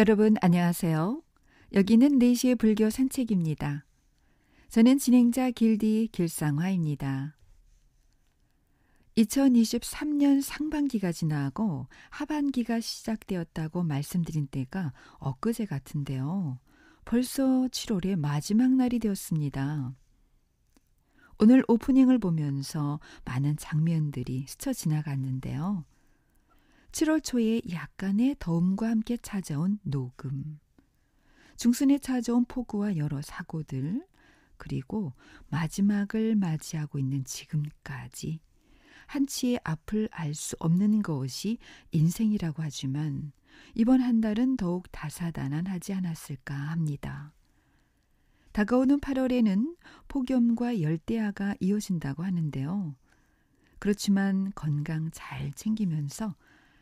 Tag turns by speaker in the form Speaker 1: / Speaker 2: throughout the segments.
Speaker 1: 여러분 안녕하세요. 여기는 4시의 불교 산책입니다. 저는 진행자 길디 길상화입니다. 2023년 상반기가 지나고 하반기가 시작되었다고 말씀드린 때가 엊그제 같은데요. 벌써 7월의 마지막 날이 되었습니다. 오늘 오프닝을 보면서 많은 장면들이 스쳐 지나갔는데요. 7월 초에 약간의 더움과 함께 찾아온 녹음, 중순에 찾아온 폭우와 여러 사고들, 그리고 마지막을 맞이하고 있는 지금까지 한치의 앞을 알 수 없는 것이 인생이라고 하지만 이번 한 달은 더욱 다사다난하지 않았을까 합니다. 다가오는 8월에는 폭염과 열대야가 이어진다고 하는데요. 그렇지만 건강 잘 챙기면서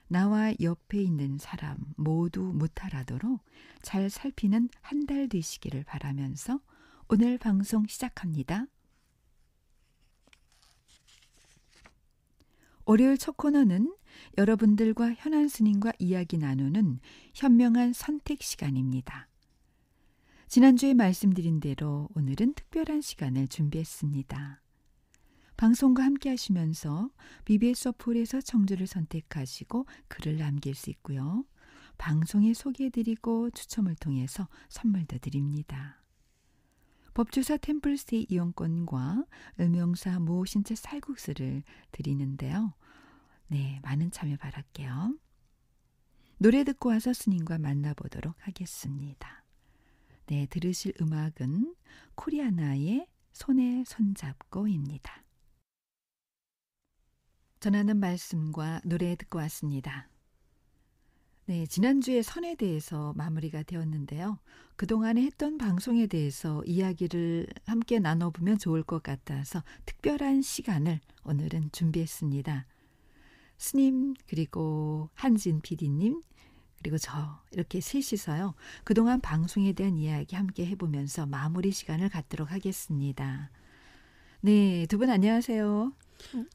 Speaker 1: 나와 옆에 있는 사람 모두 무탈하도록 잘 살피는 한 달 되시기를 바라면서 오늘 방송 시작합니다. 월요일 첫 코너는 여러분들과 현안 스님과 이야기 나누는 현명한 선택 시간입니다. 지난주에 말씀드린 대로 오늘은 특별한 시간을 준비했습니다. 방송과 함께 하시면서 BBS 어플에서 청주를 선택하시고 글을 남길 수 있고요. 방송에 소개해드리고 추첨을 통해서 선물도 드립니다. 법주사 템플스테이 이용권과 음영사 모신채살국수를 드리는데요. 네, 많은 참여 바랄게요. 노래 듣고 와서 스님과 만나보도록 하겠습니다. 네, 들으실 음악은 코리아나의 손에 손잡고입니다. 전하는 말씀과 노래 듣고 왔습니다. 네, 지난주에 선에 대해서 마무리가 되었는데요. 그동안에 했던 방송에 대해서 이야기를 함께 나눠보면 좋을 것 같아서 특별한 시간을 오늘은 준비했습니다. 스님, 그리고 한진 PD님, 그리고 저 이렇게 셋이서요. 그동안 방송에 대한 이야기 함께 해보면서 마무리 시간을 갖도록 하겠습니다. 네, 두 분 안녕하세요. 음,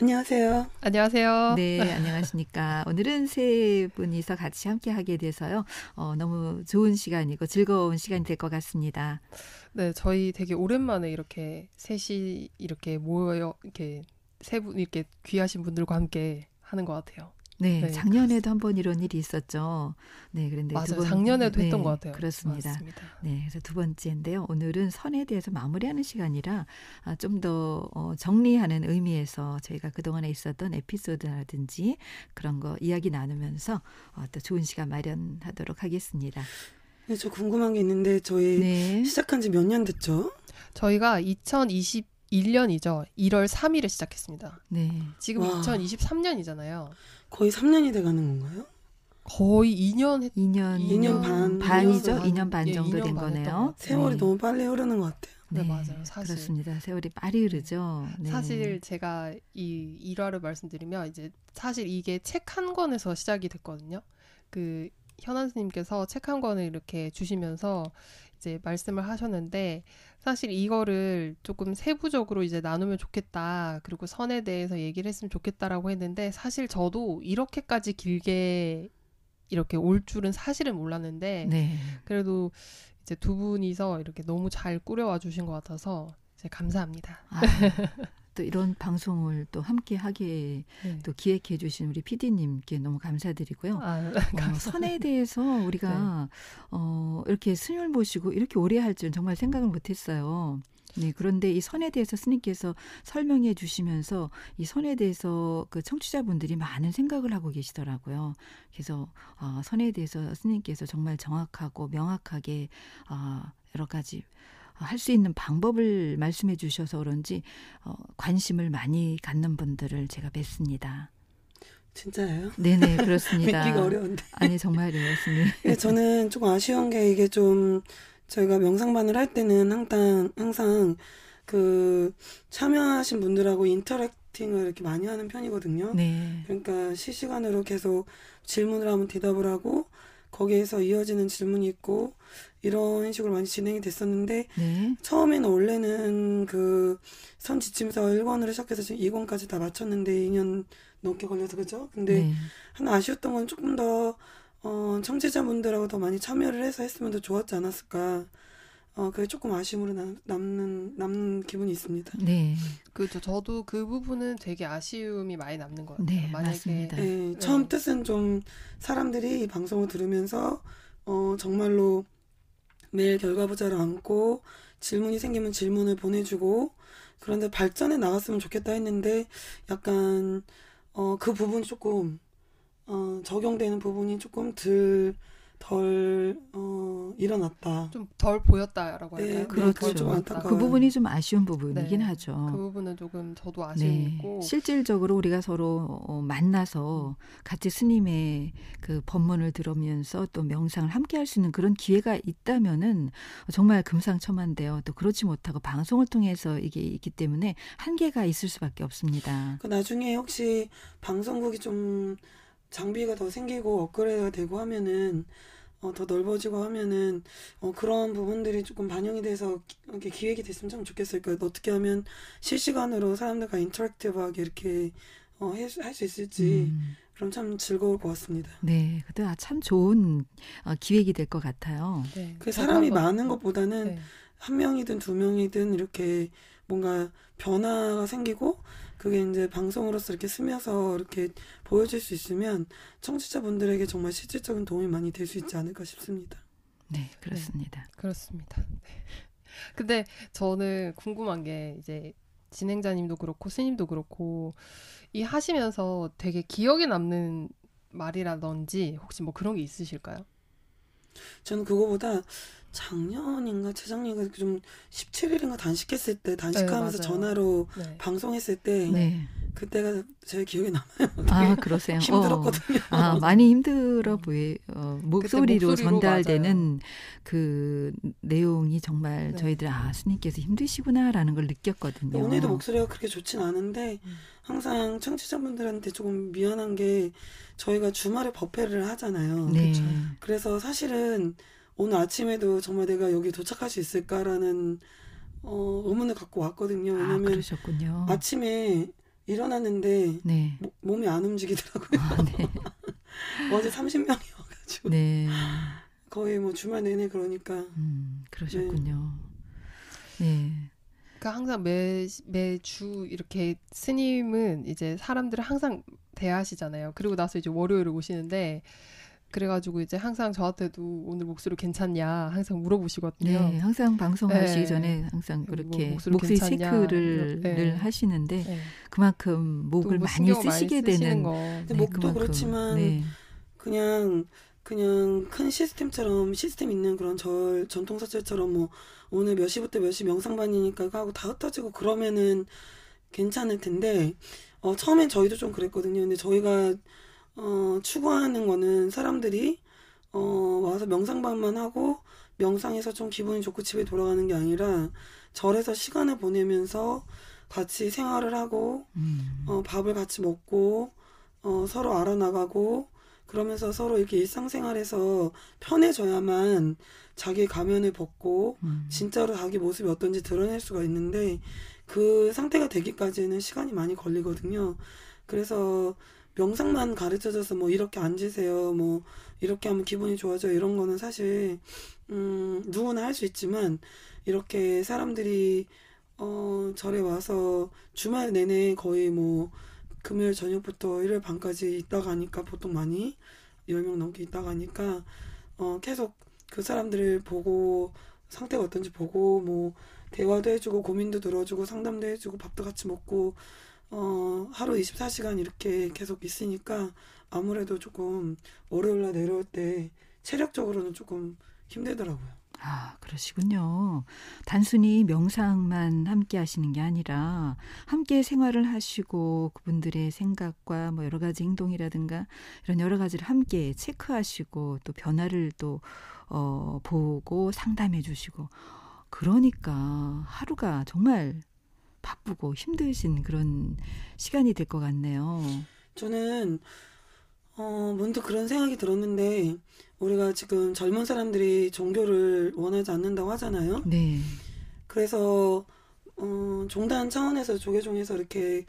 Speaker 1: 안녕하세요. 안녕하세요. 네, 안녕하십니까. 오늘은 세 분이서 같이 함께 하게 돼서요. 어, 너무 좋은 시간이고 즐거운 시간이 될 것 같습니다. 네, 저희 되게 오랜만에 이렇게 셋이 이렇게 모여 이렇게 세 분 이렇게 귀하신 분들과 함께 하는 것 같아요. 네, 네, 작년에도 한 번 이런 일이 있었죠. 네, 그런데 맞아요. 두 번, 작년에도 네, 했던 것 같아요. 그렇습니다. 맞습니다. 네, 그래서 두 번째인데요. 오늘은 선에 대해서 마무리하는 시간이라 아, 좀 더 어, 정리하는 의미에서 저희가 그동안에 있었던 에피소드라든지 그런 거 이야기 나누면서 어, 또 좋은 시간 마련하도록 하겠습니다.
Speaker 2: 네, 저 궁금한 게 있는데 저희 네. 시작한 지 몇 년
Speaker 3: 됐죠? 저희가 2020 2021년이죠. 1월 3일에 시작했습니다. 네. 지금 와. 2023년이잖아요. 거의 3년이 돼가는 건가요? 거의
Speaker 1: 2년 했... 2년 2년 반 반이죠. 2 2년 반 예, 정도 예, 2년 된 거네요. 세월이 네. 너무 빨리 흐르는 것 같아요. 네, 네, 맞아요. 사실 그렇습니다. 세월이 빨리 흐르죠. 네. 사실
Speaker 3: 제가 이 일화를 말씀드리면 이제 사실 이게 책 한 권에서 시작이 됐거든요. 그 현안 스님께서 책 한 권을 이렇게 주시면서 이제 말씀을 하셨는데 사실 이거를 조금 세부적으로 이제 나누면 좋겠다. 그리고 선에 대해서 얘기를 했으면 좋겠다라고 했는데 사실 저도 이렇게까지 길게 이렇게 올 줄은 사실은 몰랐는데 네. 그래도 이제 두 분이서 이렇게 너무 잘
Speaker 1: 꾸려와 주신 것 같아서 감사합니다. 아, 또 이런 방송을 또 함께 하게 네. 또 기획해 주신 우리 PD님께 너무 감사드리고요. 아, 어, 선에 대해서 우리가 네. 어, 이렇게 스님을 모시고 이렇게 오래 할 줄은 정말 생각을 못했어요. 네, 그런데 이 선에 대해서 스님께서 설명해 주시면서 이 선에 대해서 그 청취자분들이 많은 생각을 하고 계시더라고요. 그래서 어, 선에 대해서 스님께서 정말 정확하고 명확하게 어, 여러 가지 할수 있는 방법을 말씀해 주셔서 그런지 어, 관심을 많이 갖는 분들을 제가 뵀습니다
Speaker 2: 진짜예요? 네네 그렇습니다. 믿기가 어려운데.
Speaker 1: 아니 정말이에요,
Speaker 2: 스님. 네, 예, 저는 조금 아쉬운 게 이게 좀 저희가 명상반을 할 때는 항상 항상 그 참여하신 분들하고 인터랙팅을 이렇게 많이 하는 편이거든요. 네. 그러니까 실시간으로 계속 질문을 하면 대답을 하고 거기에서 이어지는 질문이 있고 이런 식으로 많이 진행이 됐었는데 네. 처음에는 원래는 그 선지침서 1권으로 시작해서 지금 2권까지 다 마쳤는데 2년 넘게 걸려서 그죠? 근데 네. 하나 아쉬웠던 건 조금 더 어, 청취자분들하고 더 많이 참여를 해서 했으면 더 좋았지 않았을까. 어, 그게 조금 아쉬움으로 남, 남는 남는 기분이 있습니다. 네. 그렇죠. 저도 그 부분은 되게 아쉬움이 많이 남는 것 네, 같아요. 네, 만약에 맞습니다. 예, 네, 처음 뜻은 좀 사람들이 이 방송을 들으면서 어, 정말로 매일 결과 부자를 안고 질문이 생기면 질문을 보내주고 그런데 발전에 나갔으면 좋겠다 했는데 약간 어, 그부분 조금 어, 적용되는 부분이 조금 덜덜 어, 일어났다. 좀 덜 보였다라고 해야 되나요? 네, 그렇죠.
Speaker 1: 좀그 부분이 좀 아쉬운 부분이긴 네, 하죠. 그
Speaker 3: 부분은 조금 저도 아쉽고
Speaker 1: 네, 실질적으로 우리가 서로 어, 만나서 음. 같이 스님의 그 법문을 들으면서 또 명상을 함께 할 수 있는 그런 기회가 있다면은 정말 금상첨화인데요. 또 그렇지 못하고 방송을 통해서 이게 있기 때문에 한계가 있을 수밖에 없습니다. 그
Speaker 2: 나중에 혹시 방송국이 좀 장비가 더 생기고 업그레이드가 되고 하면은 어, 더 넓어지고 하면은 어, 그런 부분들이 조금 반영이 돼서 이렇게 기획이 됐으면 참 좋겠어요. 그러니까 어떻게 하면 실시간으로 사람들과 인터랙티브하게 이렇게 어, 할 수 있을지 음. 그럼 참 즐거울 것 같습니다.
Speaker 1: 네, 그때 아, 참 좋은 어, 기획이 될 것 같아요. 네,
Speaker 2: 그 사람이 많은 것보다는 네. 한 명이든 두 명이든 이렇게 뭔가 변화가 생기고 그게 이제 방송으로서 이렇게 스며서 이렇게 보여질 수 있으면 청취자분들에게 정말 실질적인 도움이 많이 될 수 있지 않을까 싶습니다.
Speaker 1: 네, 그렇습니다.
Speaker 3: 네,
Speaker 2: 그렇습니다. 네. 근데
Speaker 3: 저는 궁금한 게 이제 진행자님도 그렇고 스님도 그렇고 이 하시면서 되게 기억에 남는 말이라든지 혹시 뭐 그런 게 있으실까요?
Speaker 2: 저는 그거보다 작년인가 재작년인가 좀 17일인가 단식했을 때 네, 단식하면서 네, 전화로 네. 방송했을 때 네. 그때가 제 기억에 남아요. 아 그러세요. 어. 힘들었거든요. 어. 아
Speaker 1: 많이 힘들어 보이 어, 목소리로, 목소리로 전달되는 맞아요. 그 내용이 정말 네. 저희들 아 스님께서 힘드시구나라는 걸 느꼈거든요. 오늘도
Speaker 2: 목소리가 그렇게 좋진 않은데 항상 청취자분들한테 조금 미안한 게 저희가 주말에 법회를 하잖아요. 네. 그래서 사실은 오늘 아침에도 정말 내가 여기 도착할 수 있을까라는 어, 의문을 갖고 왔거든요. 아, 왜냐면 아, 아침에 일어났는데 네. 모, 몸이 안 움직이더라고요. 아, 네. 어제 30명이어가지고 네. 거의 뭐 주말 내내 그러니까 음, 그러셨군요.
Speaker 1: 네.
Speaker 3: 그 항상 매 매주 이렇게 스님은 이제 사람들을 항상 대하시잖아요. 그리고 나서 이제 월요일에 오시는데 그래가지고 이제 항상 저한테도 오늘 목소리 괜찮냐 항상 물어보시거든요. 네,
Speaker 1: 항상 방송하시기 네. 전에 항상 그렇게 뭐 목소리, 목소리 체크를 네. 하시는데 네. 그만큼 목을 뭐 많이 쓰시게 많이 되는 거. 네, 목도 그만큼. 그렇지만 네.
Speaker 2: 그냥 그냥 큰 시스템처럼 시스템 있는 그런 절 전통사찰처럼 뭐 오늘 몇 시부터 몇 시 명상반이니까 하고 다 흩어지고 그러면은 괜찮을 텐데 어 처음엔 저희도 좀 그랬거든요. 근데 저희가 어, 추구하는 거는 사람들이 어, 와서 명상방만 하고 명상에서 좀 기분이 좋고 집에 돌아가는 게 아니라 절에서 시간을 보내면서 같이 생활을 하고 음. 어, 밥을 같이 먹고 어, 서로 알아나가고 그러면서 서로 이렇게 일상생활에서 편해져야만 자기 가면을 벗고 음. 진짜로 자기 모습이 어떤지 드러낼 수가 있는데 그 상태가 되기까지는 시간이 많이 걸리거든요. 그래서 명상만 음. 가르쳐줘서 뭐 이렇게 앉으세요, 뭐 이렇게 하면 기분이 좋아져 이런 거는 사실 음, 누구나 할 수 있지만 이렇게 사람들이 어, 절에 와서 주말 내내 거의 뭐 금요일 저녁부터 일요일 밤까지 있다 가니까 보통 많이 1 0명 넘게 있다 가니까 어, 계속 그 사람들을 보고 상태가 어떤지 보고 뭐 대화도 해주고 고민도 들어주고 상담도 해주고 밥도 같이 먹고 어, 하루 24시간 음. 이렇게 계속 있으니까 아무래도 조금 월요일날 내려올 때 체력적으로는 조금 힘들더라고요.
Speaker 1: 아, 그러시군요. 단순히 명상만 함께 하시는 게 아니라 함께 생활을 하시고 그분들의 생각과 뭐 여러 가지 행동이라든가 이런 여러 가지를 함께 체크하시고 또 변화를 또 어, 보고 상담해 주시고 그러니까 하루가 정말 바쁘고 힘드신 그런 시간이 될 것 같네요.
Speaker 2: 저는 어, 문득 그런 생각이 들었는데 우리가 지금 젊은 사람들이 종교를 원하지 않는다고 하잖아요. 네. 그래서 어, 종단 차원에서 조계종에서 이렇게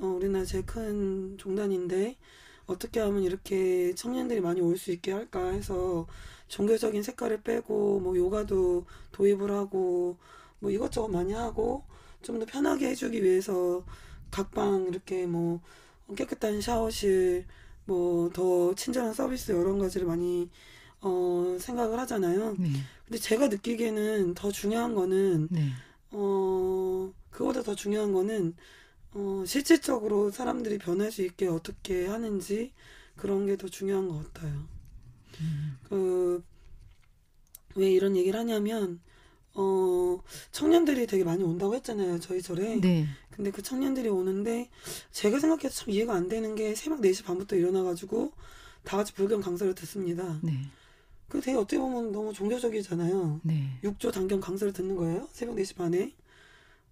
Speaker 2: 어, 우리나라 제일 큰 종단인데 어떻게 하면 이렇게 청년들이 많이 올 수 있게 할까 해서 종교적인 색깔을 빼고 뭐 요가도 도입을 하고 뭐 이것저것 많이 하고 좀더 편하게 해주기 위해서 각방 이렇게 뭐 깨끗한 샤워실 뭐 더 친절한 서비스 여러 가지를 많이 어 생각을 하잖아요. 네. 근데 제가 느끼기에는 더 중요한 거는 네. 어 그보다 더 중요한 거는 어 실질적으로 사람들이 변할 수 있게 어떻게 하는지 그런 게 더 중요한 것 같아요. 음. 그왜 이런 얘기를 하냐면 어, 청년들이 되게 많이 온다고 했잖아요. 저희 절에. 네. 근데 그 청년들이 오는데 제가 생각해서 참 이해가 안 되는 게 새벽 네시 반부터 일어나가지고 다 같이 불경 강사를 듣습니다. 네. 그 되게 어떻게 보면 너무 종교적이잖아요. 네. 6조 단경 강사를 듣는 거예요. 새벽 네시 반에.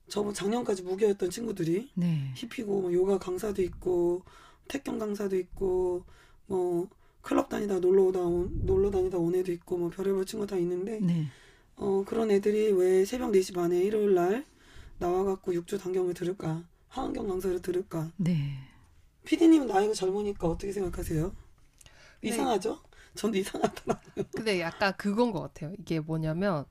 Speaker 2: 저번 작년까지 무교였던 친구들이 네. 히피고 뭐 요가 강사도 있고 태경 강사도 있고 뭐 클럽 다니다 놀러 오다 온, 놀러 다니다 온 애도 있고 뭐 별의별 친구 다 있는데 네. 어, 그런 애들이 왜 새벽 4시 반에 일요일 날 나와갖고 6주 단경을 들을까? 하안경 강사를 들을까? 네. 피디님은 나이가 젊으니까 어떻게 생각하세요? 네. 이상하죠? 네. 저도 이상하더라고요.
Speaker 3: 근데 약간 그건 것 같아요. 이게 뭐냐면,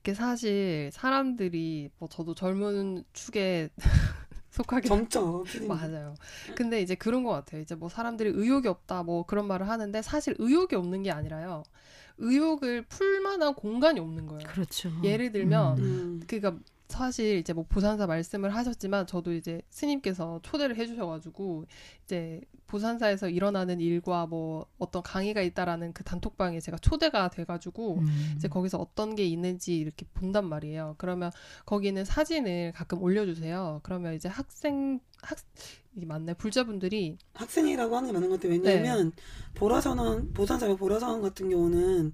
Speaker 3: 이게 사실 사람들이, 뭐 저도 젊은 축에 속하게. 점점. 맞아요. 근데 이제 그런 것 같아요. 이제 뭐 사람들이 의욕이 없다, 뭐 그런 말을 하는데 사실 의욕이 없는 게 아니라요. 의욕을풀 만한 공간이 없는 거예요. 그렇죠. 예를 들면 음. 그니까 사실 이제 뭐 보산사 말씀을 하셨지만 저도 이제 스님께서 초대를 해주셔가지고 이제 보산사에서 일어나는 일과 뭐 어떤 강의가 있다라는 그 단톡방에 제가 초대가 돼가지고 음. 이제 거기서 어떤 게 있는지 이렇게 본단 말이에요. 그러면 거기는 사진을 가끔 올려주세요. 그러면 이제 학생 학 이게 맞나요? 불자분들이
Speaker 2: 학생이라고 하는 게 맞는 것 같아요. 왜냐하면 네. 보라선원 보산사의 뭐 보라선원 같은 경우는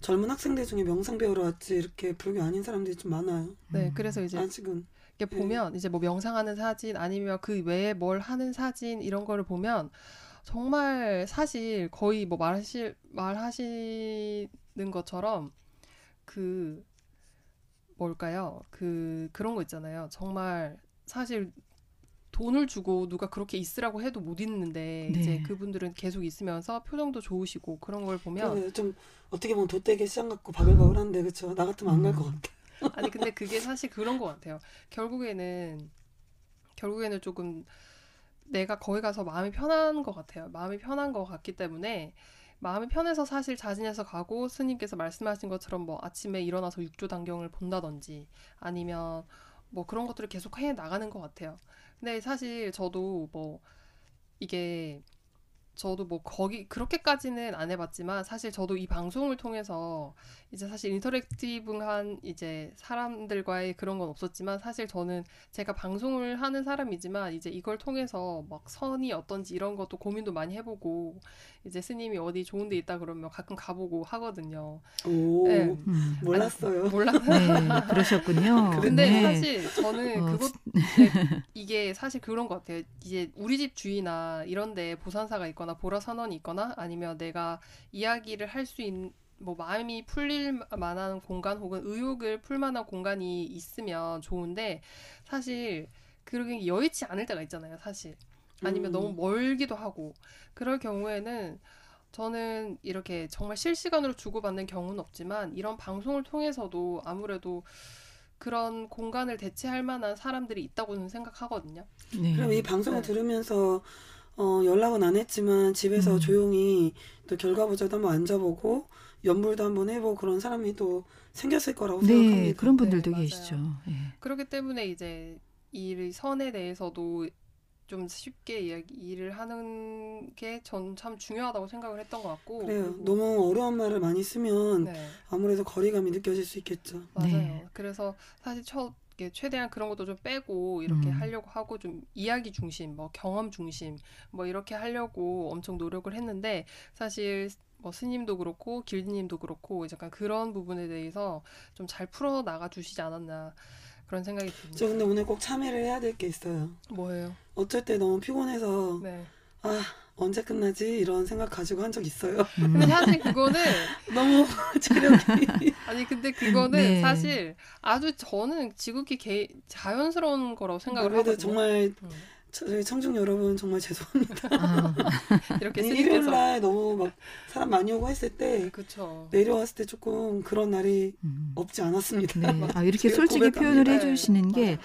Speaker 2: 젊은 학생들 중에 명상 배우러 왔지 이렇게 불교 아닌 사람들이 좀 많아요. 네,
Speaker 3: 그래서 이제 아직은 이렇게 네. 보면 이제 뭐 명상하는 사진 아니면 그 외에 뭘 하는 사진 이런 거를 보면 정말 사실 거의 뭐 말하실 말하시는 것처럼 그 뭘까요? 그 그런 거 있잖아요. 정말 사실 돈을 주고 누가 그렇게 있으라고 해도 못 있는데 네. 이제 그분들은 계속 있으면서 표정도 좋으시고 그런 걸 보면 좀 어떻게 보면
Speaker 2: 돗대기 시장 같고 바글바글한데 그렇죠. 나 같으면 안 갈 것 같아.
Speaker 3: 아니 근데 그게 사실 그런 것 같아요. 결국에는 결국에는 조금 내가 거기 가서 마음이 편한 것 같아요. 마음이 편한 것 같기 때문에 마음이 편해서 사실 자진해서 가고 스님께서 말씀하신 것처럼 뭐 아침에 일어나서 육조 단경을 본다든지 아니면 뭐 그런 것들을 계속 해 나가는 것 같아요. 네, 사실 저도 뭐 이게 저도 뭐 거기 그렇게까지는 안 해봤지만 사실 저도 이 방송을 통해서 이제 사실 인터랙티브한 이제 사람들과의 그런 건 없었지만 사실 저는 제가 방송을 하는 사람이지만 이제 이걸 통해서 막 선이 어떤지 이런 것도 고민도 많이 해보고 이제 스님이 어디 좋은데 있다 그러면 가끔 가보고 하거든요.
Speaker 1: 오 네. 몰랐어요.
Speaker 3: 아니, 몰랐어요. 네, 그러셨군요.
Speaker 1: 근데 네. 사실 저는 어, 그것 네. 네,
Speaker 3: 이게 사실 그런 것 같아요. 이제 우리 집 주위나 이런데 보산사가 있거나 있거나 보라 선언이 있거나 아니면 내가 이야기를 할 수 있는 뭐 마음이 풀릴 만한 공간 혹은 의욕을 풀 만한 공간이 있으면 좋은데 사실 그러게 여의치 않을 때가 있잖아요, 사실. 아니면 음. 너무 멀기도 하고. 그럴 경우에는 저는 이렇게 정말 실시간으로 주고받는 경우는 없지만 이런 방송을 통해서도 아무래도 그런 공간을 대체할 만한 사람들이 있다고는 생각하거든요. 네. 그럼 이 네. 방송을 네.
Speaker 2: 들으면서 연락은 안 했지만 집에서 음. 조용히 또 결과 보자도 한번 앉아보고 연불도 한번 해보고 그런 사람이 또 생겼을 거라고 네, 생각합니다. 그런
Speaker 1: 분들도 네, 계시죠. 네.
Speaker 3: 그렇기 때문에 이제 이 선에 대해서도 좀 쉽게 이야기, 일을 하는 게 전 참 중요하다고 생각을 했던 것 같고 그래요.
Speaker 2: 너무 어려운 말을 많이 쓰면 네. 아무래도 거리감이 느껴질 수 있겠죠. 맞아요. 네.
Speaker 3: 그래서 사실 첫 이렇게 최대한 그런 것도 좀 빼고 이렇게 음. 하려고 하고 좀 이야기 중심, 뭐 경험 중심, 뭐 이렇게 하려고 엄청 노력을 했는데 사실 뭐 스님도 그렇고 길드님도 그렇고 약간 그런 부분에 대해서 좀 잘 풀어 나가 주시지 않았나
Speaker 2: 그런 생각이 듭니다. 저 근데 오늘 꼭 참여를 해야 될 게 있어요. 뭐예요? 어쩔 때 너무 피곤해서 네. 아 언제 끝나지 이런 생각 가지고 한 적 있어요. 음. 근데 사실 그거는 너무 체력이 아니 근데 그거는 네. 사실 아주 저는
Speaker 3: 지극히 개, 자연스러운 거라고 생각을 하요
Speaker 2: 정말 음. 저희 청중 여러분 정말 죄송합니다. 아. 이렇게 일요일 날 너무 막 사람 많이 오고 했을 때 그쵸. 내려왔을 때 조금 그런 날이 음. 없지 않았습니다. 네. 아, 이렇게 솔직히 표현을 네.
Speaker 1: 해주시는 게 네.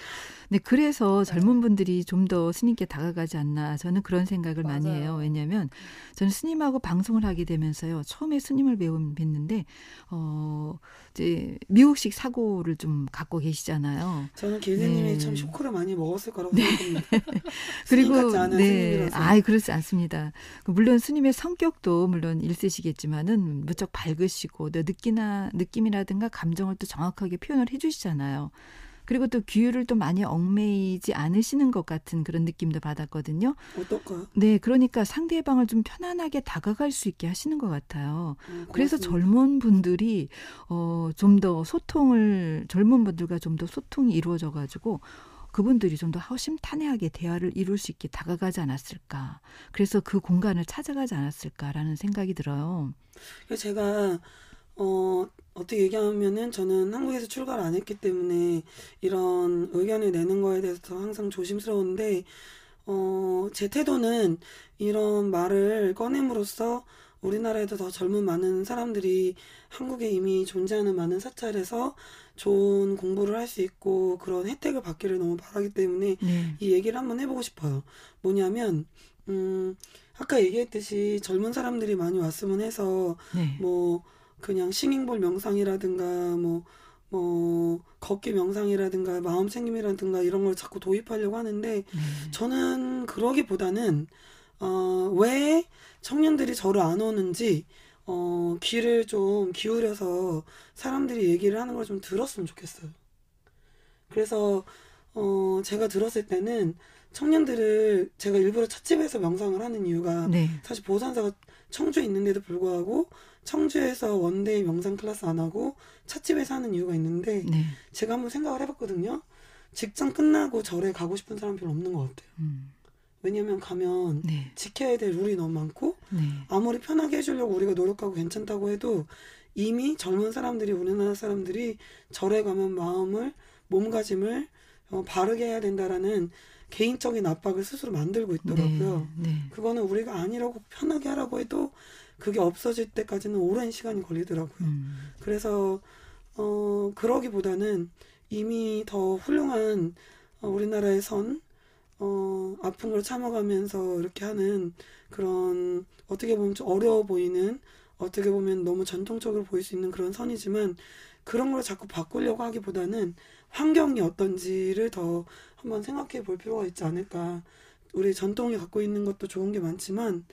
Speaker 1: 네, 그래서 젊은 분들이 좀 더 스님께 다가가지 않나 저는 그런 생각을 맞아요. 많이 해요. 왜냐하면 저는 스님하고 방송을 하게 되면서요. 처음에 스님을 배운 뵀는데 어 이제 미국식 사고를 좀 갖고 계시잖아요. 저는 교수님이 네. 참
Speaker 2: 쇼크를 많이 먹었을 거라고 네. 생각합니다.
Speaker 1: 그리고 네, 아이 그렇지 않습니다. 그 물론 스님의 성격도 물론 일세시겠지만은 무척 밝으시고 느끼나 느낌이라든가 감정을 또 정확하게 표현을 해주시잖아요. 그리고 또 규율을 또 많이 얽매이지 않으시는 것 같은 그런 느낌도 받았거든요. 어떨까? 네, 그러니까 상대방을 좀 편안하게 다가갈 수 있게 하시는 것 같아요. 음, 그래서 젊은 분들이 어, 좀 더 소통을 젊은 분들과 좀 더 소통이 이루어져 가지고 그분들이 좀 더 허심탄회하게 대화를 이룰 수 있게 다가가지 않았을까. 그래서 그 공간을 찾아가지 않았을까라는 생각이 들어요. 제가
Speaker 2: 어, 어떻게 얘기하면은 저는 한국에서 출가를 안 했기 때문에 이런 의견을 내는 거에 대해서 항상 조심스러운데, 어, 제 태도는 이런 말을 꺼냄으로써 우리나라에도 더 젊은 많은 사람들이 한국에 이미 존재하는 많은 사찰에서 좋은 공부를 할 수 있고 그런 혜택을 받기를 너무 바라기 때문에 네. 이 얘기를 한번 해보고 싶어요. 뭐냐면, 음, 아까 얘기했듯이 젊은 사람들이 많이 왔으면 해서 네. 뭐 그냥 싱잉볼 명상이라든가 뭐, 뭐, 걷기 명상이라든가 마음 챙김이라든가 이런 걸 자꾸 도입하려고 하는데 음. 저는 그러기보다는 어, 왜 청년들이 저를 안 오는지 어, 귀를 좀 기울여서 사람들이 얘기를 하는 걸 좀 들었으면 좋겠어요. 그래서 어, 제가 들었을 때는 청년들을 제가 일부러 찻집에서 명상을 하는 이유가 네. 사실 보산사가 청주에 있는데도 불구하고 청주에서 원데이 명상 클래스 안 하고 찻집에서 하는 이유가 있는데 네. 제가 한번 생각을 해봤거든요. 직장 끝나고 절에 가고 싶은 사람 별로 없는 것 같아요. 음. 왜냐하면 가면 네. 지켜야 될 룰이 너무 많고 네. 아무리 편하게 해주려고 우리가 노력하고 괜찮다고 해도 이미 젊은 사람들이 우리나라 사람들이 절에 가면 마음을 몸가짐을 어, 바르게 해야 된다라는 개인적인 압박을 스스로 만들고 있더라고요. 네, 네. 그거는 우리가 아니라고 편하게 하라고 해도 그게 없어질 때까지는 오랜 시간이 걸리더라고요. 음. 그래서 어 그러기보다는 이미 더 훌륭한 어, 우리나라에선 어아픈걸 참아가면서 이렇게 하는 그런 어떻게 보면 좀 어려워 보이는 어떻게 보면 너무 전통적으로 보일 수 있는 그런 선이지만 그런 걸 자꾸 바꾸려고 하기보다는 환경이 어떤지를 더 한번 생각해 볼 필요가 있지 않을까. 우리 전통이 갖고 있는 것도 좋은 게 많지만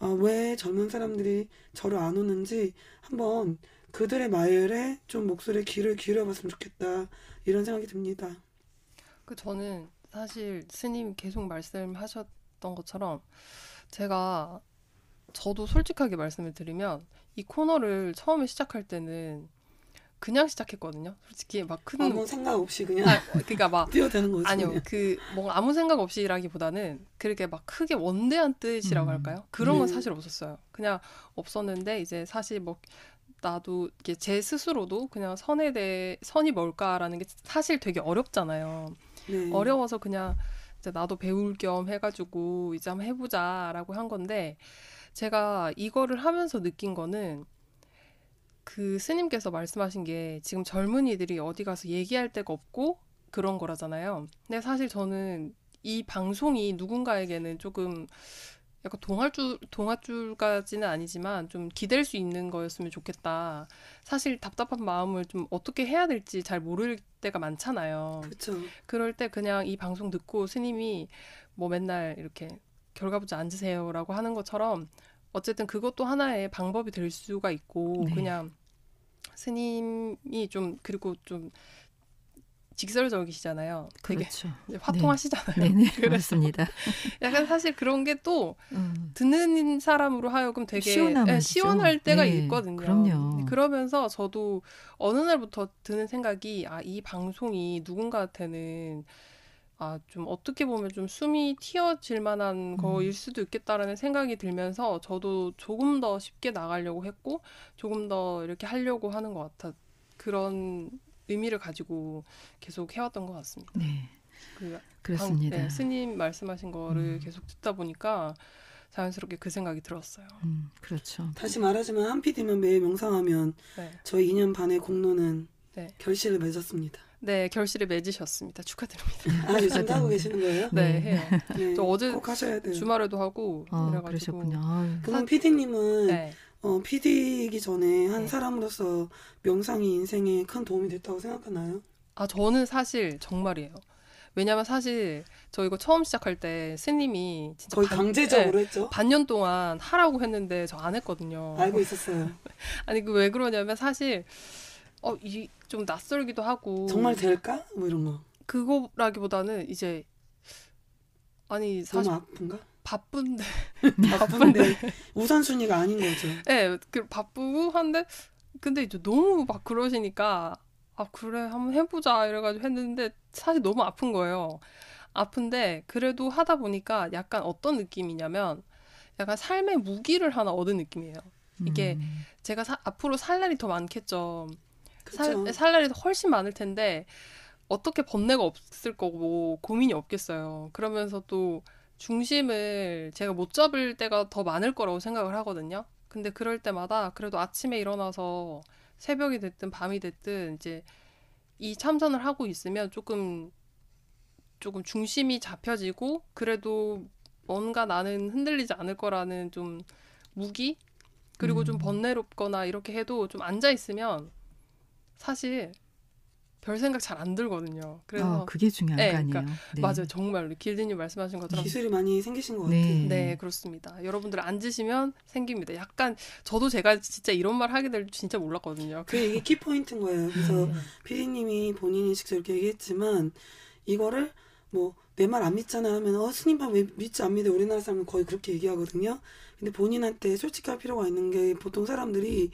Speaker 2: 아, 왜 젊은 사람들이 저를 안 오는지 한번 그들의 마을에 좀 목소리에 귀를 기울여봤으면 좋겠다 이런 생각이 듭니다.
Speaker 3: 그 저는 사실 스님 계속 말씀하셨던 것처럼 제가 저도 솔직하게 말씀을 드리면 이 코너를 처음에 시작할 때는 그냥 시작했거든요. 솔직히 막큰 아무 생각 없이 그냥 아, 그러니까 막 뛰어드는 거죠. 아니요, 그 뭔가 뭐 아무 생각 없이라기보다는 그렇게 막 크게 원대한 뜻이라고 음. 할까요? 그런 건 음. 사실 없었어요. 그냥 없었는데 이제 사실 뭐 나도 이게 제 스스로도 그냥 선에 대해 선이 뭘까라는 게 사실 되게 어렵잖아요. 네. 어려워서 그냥 이제 나도 배울 겸 해가지고 이제 한번 해보자라고 한 건데 제가 이거를 하면서 느낀 거는 그 스님께서 말씀하신 게 지금 젊은이들이 어디 가서 얘기할 데가 없고 그런 거라잖아요. 근데 사실 저는 이 방송이 누군가에게는 조금 약간 동화줄 동화줄까지는 아니지만 좀 기댈 수 있는 거였으면 좋겠다. 사실 답답한 마음을 좀 어떻게 해야 될지 잘 모를 때가 많잖아요. 그죠 그럴 때 그냥 이 방송 듣고 스님이 뭐 맨날 이렇게 결과보지 앉으세요라고 하는 것처럼 어쨌든 그것도 하나의 방법이 될 수가 있고 네. 그냥 스님이 좀 그리고 좀 직설적이시잖아요. 되게 그렇죠. 네. 화통하시잖아요. 네. 네 맞습니다. 약간 사실 그런 게또 음. 듣는 사람으로 하여금 되게 예, 시원할 때가 네. 있거든요.
Speaker 1: 그럼요.
Speaker 3: 그러면서 저도 어느 날부터 드는 생각이 아, 이 방송이 누군가한테는 아, 좀 어떻게 보면 좀 숨이 튀어질 만한 음. 거일 수도 있겠다라는 생각이 들면서 저도 조금 더 쉽게 나가려고 했고 조금 더 이렇게 하려고 하는 것 같아 그런 의미를 가지고 계속 해왔던 것
Speaker 2: 같습니다.
Speaker 1: 네.
Speaker 3: 그 아, 그렇습니다. 방, 네, 스님 말씀하신 거를 음. 계속 듣다 보니까 자연스럽게 그 생각이 들었어요.
Speaker 2: 음, 그렇죠. 다시 말하지만 한 PD만 매일 명상하면 네. 저희 2년 반의 공로는 네. 결실을 맺었습니다. 네, 결실을 맺으셨습니다.
Speaker 3: 축하드립니다.
Speaker 2: 아, 요즘 아, 하고 계시는 거예요? 네, 해
Speaker 3: 네, 저 네. 어제 꼭 하셔야 돼요. 주말에도
Speaker 1: 하고 아, 그러셨군요. 그럼
Speaker 2: PD님은 네. 어, PD이기 전에 한 네. 사람으로서 명상이 인생에 큰 도움이 됐다고 생각하나요? 아, 저는 사실
Speaker 3: 정말이에요. 왜냐면 사실 저 이거 처음 시작할 때 스님이 진짜 거의 반, 강제적으로 네, 했죠. 반년 동안 하라고 했는데 저 안 했거든요. 알고 있었어요. 아니 그 왜 그러냐면 사실 어이좀 낯설기도 하고 정말 될까 뭐 이런 거 그거라기보다는 이제 아니 사실 너무 아픈가? 바쁜데
Speaker 2: 바쁜데 우선순위가 아닌 거죠.
Speaker 3: 네, 그 바쁘고 한데 근데 이제 너무 막 그러시니까 아 그래 한번 해보자 이래가지고 했는데 사실 너무 아픈 거예요. 아픈데 그래도 하다 보니까 약간 어떤 느낌이냐면 약간 삶의 무기를 하나 얻은 느낌이에요. 이게 음. 제가 사, 앞으로 살 날이 더 많겠죠. 살, 살라리도 훨씬 많을 텐데 어떻게 번뇌가 없을 거고 고민이 없겠어요. 그러면서 또 중심을 제가 못 잡을 때가 더 많을 거라고 생각을 하거든요. 근데 그럴 때마다 그래도 아침에 일어나서 새벽이 됐든 밤이 됐든 이제 이 참선을 하고 있으면 조금 조금 중심이 잡혀지고 그래도 뭔가 나는 흔들리지 않을 거라는 좀 무기 그리고 음. 좀 번뇌롭거나 이렇게 해도 좀 앉아 있으면 사실 별 생각 잘 안 들거든요. 아, 그래서 아, 그게 중요한 네, 거아니요 그러니까 네. 맞아요. 정말로 길드님 말씀하신 것처럼 기술이
Speaker 2: 많이 생기신 것 네. 같아요. 네,
Speaker 3: 그렇습니다. 여러분들 앉으시면 생깁니다. 약간 저도 제가 진짜 이런 말 하게 될 줄 진짜
Speaker 2: 몰랐거든요. 그 이게 키 포인트인 거예요. 그래서 네. 피디님이 본인이 직접 이렇게 얘기했지만 이거를 뭐 내 말 안 믿잖아 하면 어 스님 왜 믿지 안 믿어 우리나라 사람은 거의 그렇게 얘기하거든요. 근데 본인한테 솔직할 필요가 있는 게 보통 사람들이 음.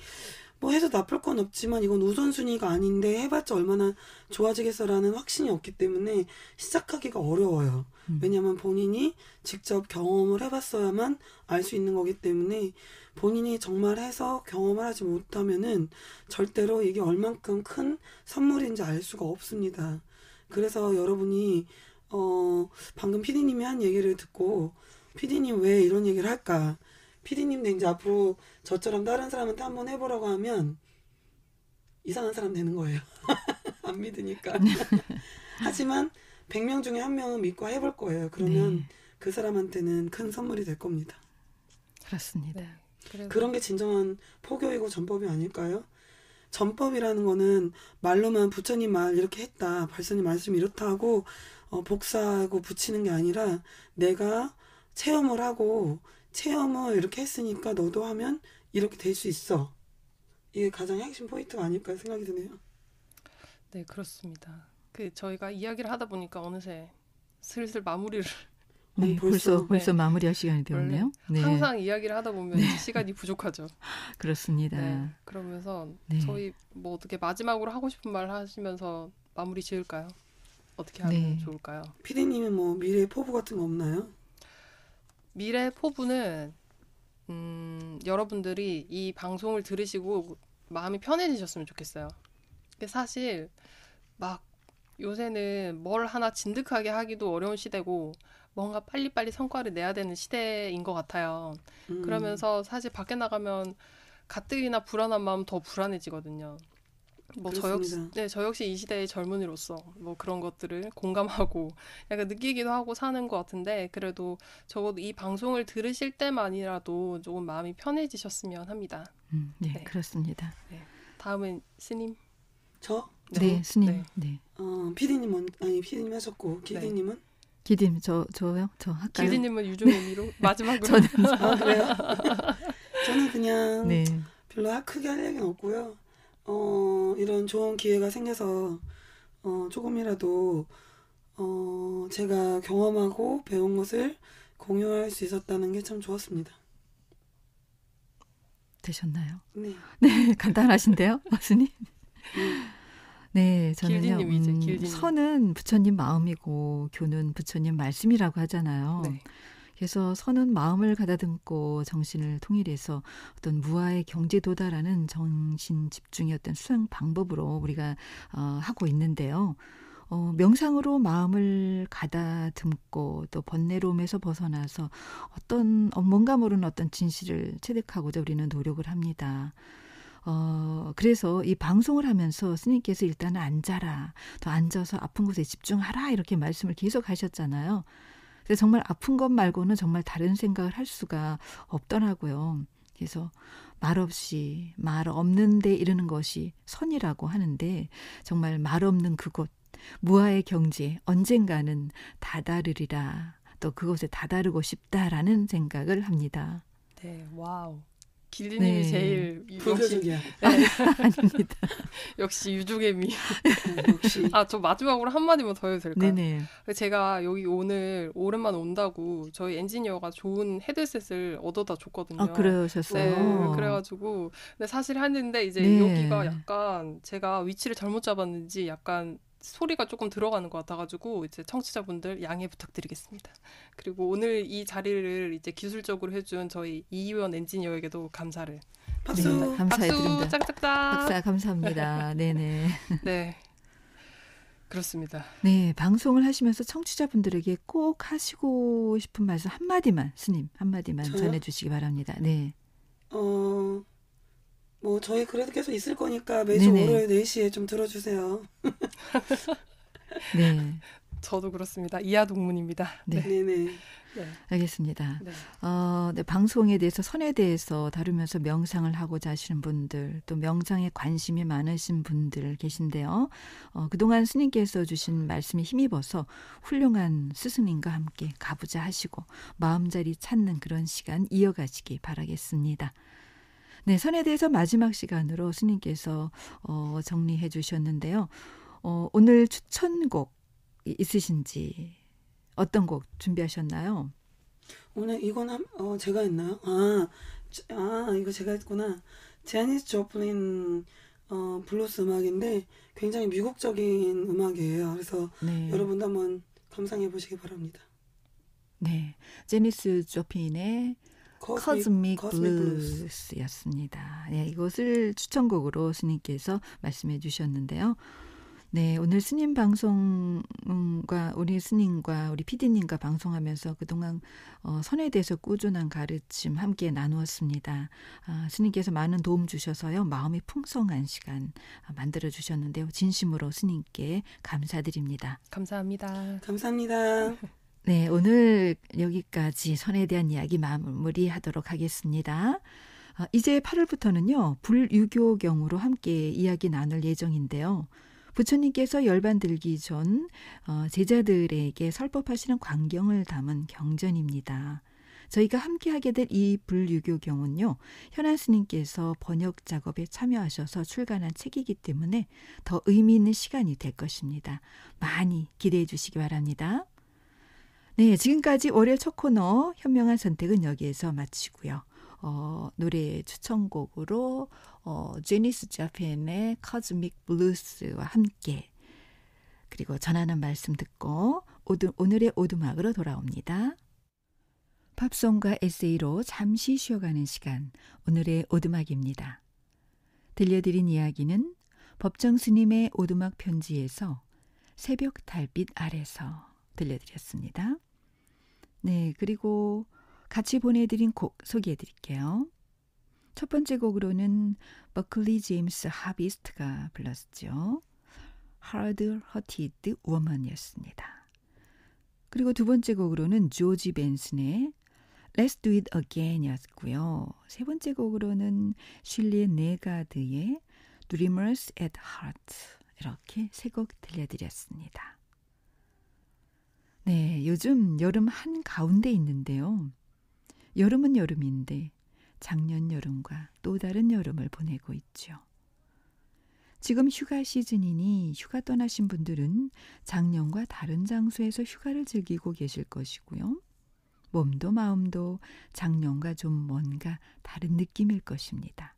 Speaker 2: 뭐 해서 나쁠 건 없지만 이건 우선순위가 아닌데 해봤자 얼마나 좋아지겠어라는 확신이 없기 때문에 시작하기가 어려워요. 음. 왜냐하면 본인이 직접 경험을 해봤어야만 알 수 있는 거기 때문에 본인이 정말 해서 경험을 하지 못하면은 절대로 이게 얼만큼 큰 선물인지 알 수가 없습니다. 그래서 여러분이 어 방금 피디님이 한 얘기를 듣고 피디님 왜 이런 얘기를 할까? 피디님도 이제 앞으로 저처럼 다른 사람한테 한번 해보라고 하면 이상한 사람 되는 거예요. 안 믿으니까. 하지만 100명 중에 한 명은 믿고 해볼 거예요. 그러면 네. 그 사람한테는 큰 선물이 될 겁니다.
Speaker 1: 그렇습니다. 네. 그런
Speaker 2: 게 진정한 포교이고 전법이 아닐까요? 전법이라는 거는 말로만 부처님 말 이렇게 했다, 발사님 말씀 이렇다 하고 어, 복사하고 붙이는 게 아니라 내가 체험을 하고 체험을 이렇게 했으니까 너도 하면 이렇게 될 수 있어. 이게 가장 핵심 포인트가 아닐까 생각이 드네요.
Speaker 3: 네, 그렇습니다. 그 저희가 이야기를 하다 보니까 어느새 슬슬 마무리를
Speaker 1: 음, 네, 벌써 네. 벌써 마무리할 시간이 되었네요. 네. 항상
Speaker 3: 이야기를 하다 보면 네. 시간이 부족하죠.
Speaker 1: 그렇습니다. 네,
Speaker 3: 그러면서 네. 저희 뭐 어떻게 마지막으로 하고 싶은 말 하시면서 마무리 지을까요?
Speaker 2: 어떻게 하면 좋을까요? 피디님은 뭐미래 포부 같은 거 없나요? 미래 포부는 음,
Speaker 3: 여러분들이 이 방송을 들으시고 마음이 편해지셨으면 좋겠어요. 사실 막 요새는 뭘 하나 진득하게 하기도 어려운 시대고 뭔가 빨리빨리 성과를 내야 되는 시대인 것 같아요.
Speaker 2: 음. 그러면서
Speaker 3: 사실 밖에 나가면 가뜩이나 불안한 마음 더 불안해지거든요. 뭐저 역시 네, 저 역시 이 시대의 젊은이로서 뭐 그런 것들을 공감하고 약간 느끼기도 하고 사는 것 같은데 그래도 적어도 이 방송을 들으실 때만이라도 조금 마음이 편해지셨으면 합니다.
Speaker 1: 음, 네, 네, 그렇습니다. 네.
Speaker 2: 다음은 스님. 저?
Speaker 1: 네, 네 스님. 네. 네.
Speaker 2: 어, 피디님은 아니 피디님 하셨고 네. 기디님은
Speaker 1: 기디님 저 저요 저 할까요? 기디님은 유종의미로 마지막으로 저는 아, 그래요? 저는 그냥
Speaker 2: 별로 크게 할 얘기는 없고요. 어, 이런 좋은 기회가 생겨서 어, 조금이라도 어, 제가 경험하고 배운 것을 공유할 수 있었다는 게 참 좋았습니다. 되셨나요? 네.
Speaker 1: 네, 간단하신데요, 마수님. 네, 저는요. 길님 음, 선은 부처님 마음이고 교는 부처님 말씀이라고 하잖아요. 네. 그래서 선은 마음을 가다듬고 정신을 통일해서 어떤 무아의 경제도달하는 정신 집중의 어떤 수행 방법으로 우리가 어, 하고 있는데요. 어, 명상으로 마음을 가다듬고 또 번뇌로움에서 벗어나서 어떤 어, 뭔가 모르는 어떤 진실을 체득하고자 우리는 노력을 합니다. 어, 그래서 이 방송을 하면서 스님께서 일단은 앉아라, 또 앉아서 아픈 곳에 집중하라, 이렇게 말씀을 계속 하셨잖아요. 근데 정말 아픈 것 말고는 정말 다른 생각을 할 수가 없더라고요. 그래서 말없이 말 없는데 이르는 것이 선이라고 하는데 정말 말 없는 그곳 무아의 경지 언젠가는 다다르리라 또 그곳에 다다르고 싶다라는 생각을 합니다.
Speaker 3: 네, 와우. 비리님이 네. 제일 분석이야. 네. 아, 아닙니다. 역시 유족의 미. 네, 역시. 아저 마지막으로 한 마디만 더 해도 될까요? 네네. 제가 여기 오늘 오랜만 온다고 저희 엔지니어가 좋은 헤드셋을 얻어다 줬거든요. 아 그러셨어요. 네. 그래가지고 근데 사실 하는데 이제 네. 여기가 약간 제가 위치를 잘못 잡았는지 약간 소리가 조금 들어가는 것 같아가지고 이제 청취자분들 양해 부탁드리겠습니다. 그리고 오늘 이 자리를 이제 기술적으로 해준 저희 이의원 엔지니어에게도 감사를 박수 감사드립니다 박수 짝짝짝 박사 감사합니다.
Speaker 1: 네네
Speaker 3: 네 그렇습니다.
Speaker 1: 네 방송을 하시면서 청취자분들에게 꼭 하시고 싶은 말씀 한 마디만 스님 한 마디만 전해주시기 바랍니다. 네.
Speaker 2: 어... 뭐 저희 그래도 계속 있을 거니까 매주 네네. 월요일 4시에 좀 들어주세요. 네. 저도 그렇습니다. 이하 동문입니다. 네. 네. 네네. 네.
Speaker 1: 알겠습니다. 네. 어, 네, 방송에 대해서 선에 대해서 다루면서 명상을 하고자 하시는 분들 또 명상에 관심이 많으신 분들 계신데요. 어, 그동안 스님께서 주신 말씀에 힘입어서 훌륭한 스승님과 함께 가부자 하시고 마음자리 찾는 그런 시간 이어가시기 바라겠습니다. 네, 선에 대해서 마지막 시간으로 스님께서 어, 정리해 주셨는데요. 어, 오늘 추천곡 있으신지 어떤 곡 준비하셨나요?
Speaker 2: 오늘 이건 한, 어, 제가 했나요? 아, 아 이거 제가 했구나. 제니스 조플린 어, 블루스 음악인데 굉장히 미국적인 음악이에요. 그래서 네. 여러분도 한번 감상해 보시기 바랍니다.
Speaker 1: 네, 제니스 조플린의 커즈믹 블루스였습니다. 네, 이것을 추천곡으로 스님께서 말씀해 주셨는데요. 네, 오늘 스님 방송과 우리 스님과 우리 피디님과 방송하면서 그동안 어, 선에 대해서 꾸준한 가르침 함께 나누었습니다. 아, 스님께서 많은 도움 주셔서요. 마음이 풍성한 시간 아, 만들어 주셨는데요. 진심으로 스님께 감사드립니다.
Speaker 2: 감사합니다. 감사합니다.
Speaker 1: 네, 오늘 여기까지 선에 대한 이야기 마무리하도록 하겠습니다. 어, 이제 8월부터는요, 불유교경으로 함께 이야기 나눌 예정인데요. 부처님께서 열반들기 전 어, 제자들에게 설법하시는 광경을 담은 경전입니다. 저희가 함께 하게 될 이 불유교경은요, 현안 스님께서 번역 작업에 참여하셔서 출간한 책이기 때문에 더 의미 있는 시간이 될 것입니다. 많이 기대해 주시기 바랍니다. 네, 지금까지 월요일 첫 코너 현명한 선택은 여기에서 마치고요. 어, 노래 추천곡으로 어, 제니스 자펜의 커즈믹 블루스와 함께 그리고 전하는 말씀 듣고 오드, 오늘의 오두막으로 돌아옵니다. 팝송과 에세이로 잠시 쉬어가는 시간 오늘의 오두막입니다. 들려드린 이야기는 법정 스님의 오두막 편지에서 새벽 달빛 아래서 들려드렸습니다. 네, 그리고 같이 보내드린 곡 소개해드릴게요. 첫 번째 곡으로는 버클리 제임스 하비스트가 불렀죠. Hard Hearted Woman이었습니다. 그리고 두 번째 곡으로는 조지 벤슨의 Let's Do It Again이었고요. 세 번째 곡으로는 실리 네가드의 Dreamers at Heart 이렇게 세 곡 들려드렸습니다. 네, 요즘 여름 한 가운데 있는데요. 여름은 여름인데 작년 여름과 또 다른 여름을 보내고 있죠. 지금 휴가 시즌이니 휴가 떠나신 분들은 작년과 다른 장소에서 휴가를 즐기고 계실 것이고요. 몸도 마음도 작년과 좀 뭔가 다른 느낌일 것입니다.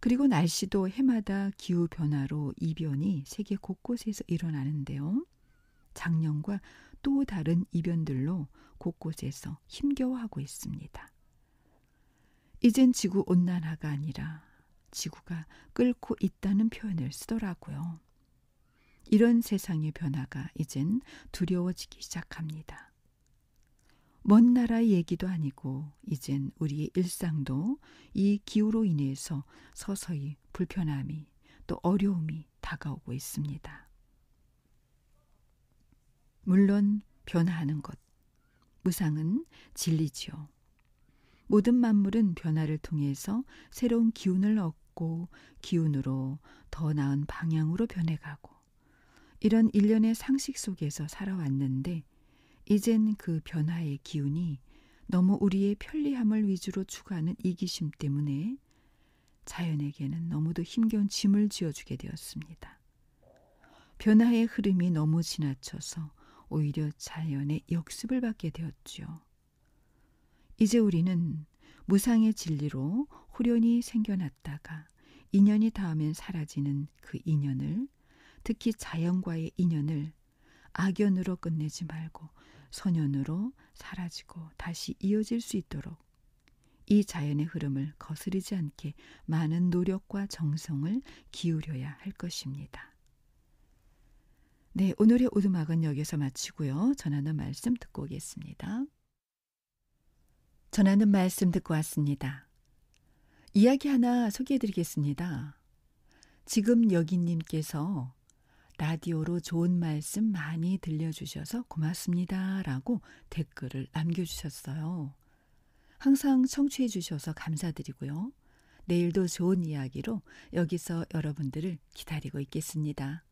Speaker 1: 그리고 날씨도 해마다 기후 변화로 이변이 세계 곳곳에서 일어나는데요. 작년과 또 다른 이변들로 곳곳에서 힘겨워하고 있습니다. 이젠 지구 온난화가 아니라 지구가 끓고 있다는 표현을 쓰더라고요. 이런 세상의 변화가 이젠 두려워지기 시작합니다. 먼 나라의 얘기도 아니고 이젠 우리의 일상도 이 기후로 인해서 서서히 불편함이 또 어려움이 다가오고 있습니다. 물론 변화하는 것. 무상은 진리지요. 모든 만물은 변화를 통해서 새로운 기운을 얻고 기운으로 더 나은 방향으로 변해가고 이런 일련의 상식 속에서 살아왔는데 이젠 그 변화의 기운이 너무 우리의 편리함을 위주로 추구하는 이기심 때문에 자연에게는 너무도 힘겨운 짐을 지어주게 되었습니다. 변화의 흐름이 너무 지나쳐서 오히려 자연의 역습을 받게 되었지요. 이제 우리는 무상의 진리로 호련히 생겨났다가 인연이 닿으면 사라지는 그 인연을 특히 자연과의 인연을 악연으로 끝내지 말고 선연으로 사라지고 다시 이어질 수 있도록 이 자연의 흐름을 거스르지 않게 많은 노력과 정성을 기울여야 할 것입니다. 네, 오늘의 오두막은 여기서 마치고요. 전하는 말씀 듣고 오겠습니다. 전하는 말씀 듣고 왔습니다. 이야기 하나 소개해 드리겠습니다. 지금 여기님께서 라디오로 좋은 말씀 많이 들려주셔서 고맙습니다. 라고 댓글을 남겨주셨어요. 항상 청취해 주셔서 감사드리고요. 내일도 좋은 이야기로 여기서 여러분들을 기다리고 있겠습니다.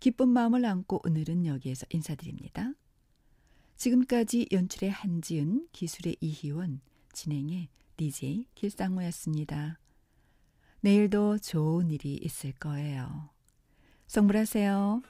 Speaker 1: 기쁜 마음을 안고 오늘은 여기에서 인사드립니다. 지금까지 연출의 한지은, 기술의 이희원, 진행의 DJ 길상호였습니다. 내일도 좋은 일이 있을 거예요. 성불하세요.